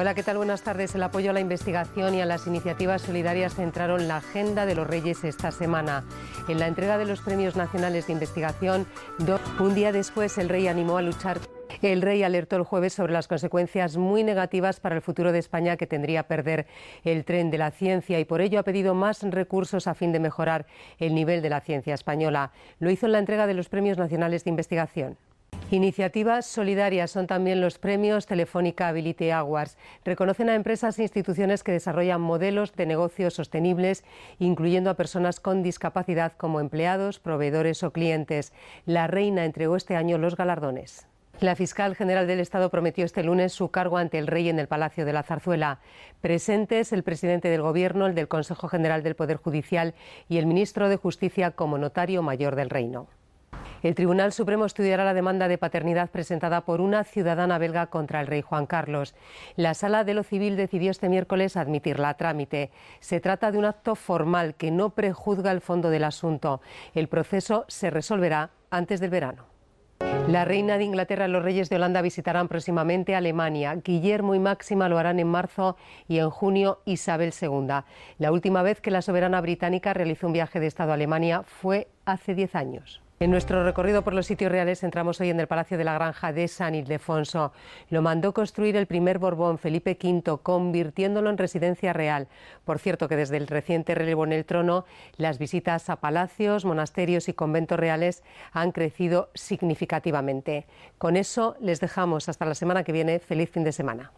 Hola, ¿qué tal? Buenas tardes. El apoyo a la investigación y a las iniciativas solidarias centraron la agenda de los Reyes esta semana. En la entrega de los Premios Nacionales de Investigación, un día después el rey animó a luchar el rey alertó el jueves sobre las consecuencias muy negativas para el futuro de España que tendría perder el tren de la ciencia y por ello ha pedido más recursos a fin de mejorar el nivel de la ciencia española. Lo hizo en la entrega de los Premios Nacionales de Investigación. Iniciativas solidarias son también los premios Telefónica Ability Awards. Reconocen a empresas e instituciones que desarrollan modelos de negocios sostenibles, incluyendo a personas con discapacidad como empleados, proveedores o clientes. La Reina entregó este año los galardones. La fiscal general del Estado prometió este lunes su cargo ante el rey en el Palacio de la Zarzuela. Presentes el presidente del Gobierno, el del Consejo General del Poder Judicial y el ministro de Justicia como notario mayor del reino. El Tribunal Supremo estudiará la demanda de paternidad presentada por una ciudadana belga contra el rey Juan Carlos. La Sala de lo Civil decidió este miércoles admitirla a trámite. Se trata de un acto formal que no prejuzga el fondo del asunto. El proceso se resolverá antes del verano. La reina de Inglaterra y los reyes de Holanda visitarán próximamente Alemania. Guillermo y Máxima lo harán en marzo y en junio Isabel II. La última vez que la soberana británica realizó un viaje de Estado a Alemania fue hace 10 años. En nuestro recorrido por los sitios reales entramos hoy en el Palacio de la Granja de San Ildefonso. Lo mandó construir el primer Borbón, Felipe V, convirtiéndolo en residencia real. Por cierto que desde el reciente relevo en el trono, las visitas a palacios, monasterios y conventos reales han crecido significativamente. Con eso les dejamos hasta la semana que viene. Feliz fin de semana.